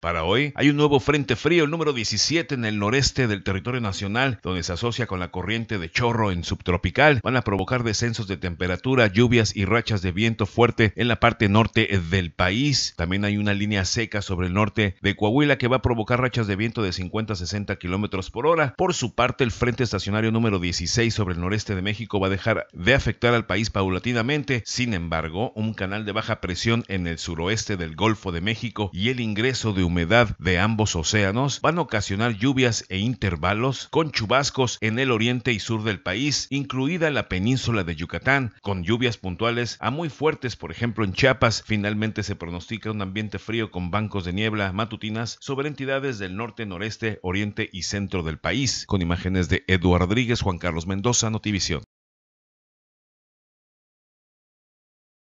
Para hoy hay un nuevo frente frío, el número 17 en el noreste del territorio nacional, donde se asocia con la corriente de chorro en subtropical. Van a provocar descensos de temperatura, lluvias y rachas de viento fuerte en la parte norte del país. También hay una línea seca sobre el norte de Coahuila que va a provocar rachas de viento de 50 a 60 kilómetros por hora. Por su parte, el frente estacionario número 16 sobre el noreste de México va a dejar de afectar al país paulatinamente. Sin embargo, un canal de baja presión en el suroeste del Golfo de México y el ingreso de humedad de ambos océanos van a ocasionar lluvias e intervalos con chubascos en el oriente y sur del país, incluida la península de Yucatán, con lluvias puntuales a muy fuertes, por ejemplo en Chiapas. Finalmente se pronostica un ambiente frío con bancos de niebla matutinas sobre entidades del norte, noreste, oriente y centro del país, con imágenes de Eduardo Rodríguez, Juan Carlos Mendoza, Notivisión.